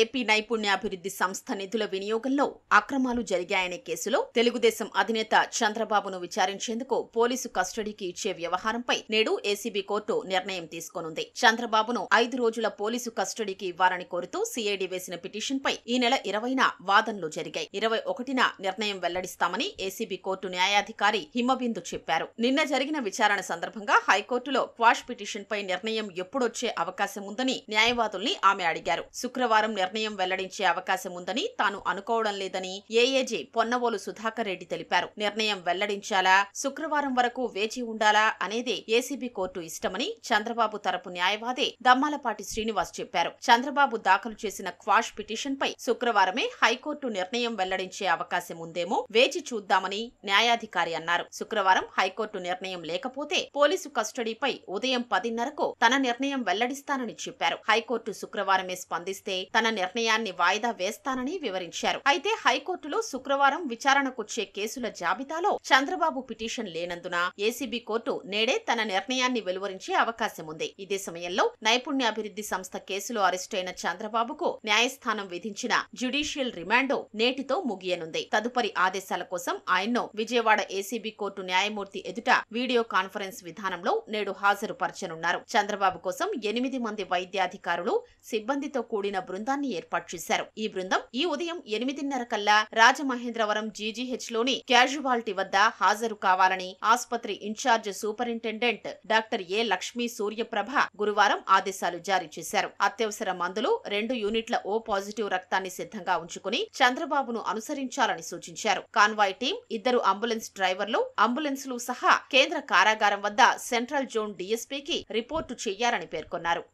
AP నైపుణ్యాభివృద్ధి సంస్థ నిధుల వినియోగంలో అక్రమాలు జరిగాయనే కేసులో తెలుగుదేశం అధినేత చంద్రబాబును విచారించేందుకు పోలీసు కస్టడీకి ఇచ్చే వ్యవహారంపై నేడు ఏసీబీ కోర్టు నిర్ణయం తీసుకోనుంది చంద్రబాబును ఐదు రోజుల పోలీసు కస్టడీకి ఇవ్వాలని కోరుతూ సిఐడి వేసిన పిటిషన్పై ఈ నెల ఇరవైన వాదనలు జరిగాయి ఇరవై ఒకటిన నిర్ణయం వెల్లడిస్తామని ఏసీబీ కోర్టు న్యాయాధికారి హిమబిందు చెప్పారు నిన్న జరిగిన విచారణ సందర్భంగా హైకోర్టులో క్వాష్ పిటిషన్పై నిర్ణయం ఎప్పుడొచ్చే అవకాశం ఉందని న్యాయవాదుల్ని ఆమె అడిగారు శుక్రవారం శనివారం నిర్ణయం వెల్లడించే అవకాశం ఉందని తాను అనుకోవడం లేదని ఏఏజీ పొన్నవోలు సుధాకర్ రెడ్డి తెలిపారు నిర్ణయం వెల్లడించాలా శుక్రవారం వరకు వేచి ఉండాలా అనేది ఏసీబీ కోర్టు ఇష్టమని చంద్రబాబు తరపు న్యాయవాది దమ్మాలపాటి శ్రీనివాస్ చెప్పారు చంద్రబాబు దాఖలు చేసిన క్వాష్ పిటిషన్ పై శుక్రవారమే హైకోర్టు నిర్ణయం వెల్లడించే అవకాశం ఉందేమో వేచి చూద్దామని న్యాయాధికారి అన్నారు శుక్రవారం హైకోర్టు నిర్ణయం లేకపోతే పోలీసు కస్టడీపై ఉదయం పదిన్నరకు తన నిర్ణయం వెల్లడిస్తానని చెప్పారు హైకోర్టు శుక్రవారమే స్పందిస్తే తన నిర్ణయాన్ని వాయిదా వేస్తానని వివరించారు అయితే హైకోర్టులో శుక్రవారం విచారణకొచ్చే కేసుల జాబితాలో చంద్రబాబు పిటిషన్ లేనందున ఏసీబీ కోర్టు నేడే తన నిర్ణయాన్ని వెలువరించే అవకాశం ఉంది ఇదే సమయంలో నైపుణ్యాభివృద్ధి సంస్థ కేసులో అరెస్టైన చంద్రబాబుకు న్యాయస్థానం విధించిన జ్యుడీషియల్ రిమాండ్ నేటితో ముగియనుంది తదుపరి ఆదేశాల కోసం ఆయన్ను విజయవాడ ఏసీబీ కోర్టు న్యాయమూర్తి ఎదుట వీడియో కాన్ఫరెన్స్ విధానంలో నేడు హాజరుపరచనున్నారు చంద్రబాబు కోసం ఎనిమిది మంది వైద్యాధికారులు సిబ్బందితో కూడిన బృందం బృందాన్ని ఏర్పాటు చేశారు ఈ బృందం ఈ ఉదయం ఎనిమిదిన్నర కల్లా రాజమహేంద్రవరం జీజీహెచ్ లోని క్యాజువాలిటీ వద్ద హాజరు కావాలని ఆసుపత్రి in charge superintendent doctor A Lakshmi Suryaprabha గురువారం ఆదేశాలు జారీ చేశారు అత్యవసర మందులు రెండు యూనిట్ల ఓ పాజిటివ్ రక్తాన్ని సిద్ధంగా ఉంచుకుని చంద్రబాబును అనుసరించాలని సూచించారు కాన్వాయ్ టీం ఇద్దరు అంబులెన్స్ డ్రైవర్లు అంబులెన్స్లు సహా కేంద్ర కారాగారం వద్ద సెంట్రల్ జోన్ డీఎస్పీకి రిపోర్టు చేయాలని పేర్కొన్నారు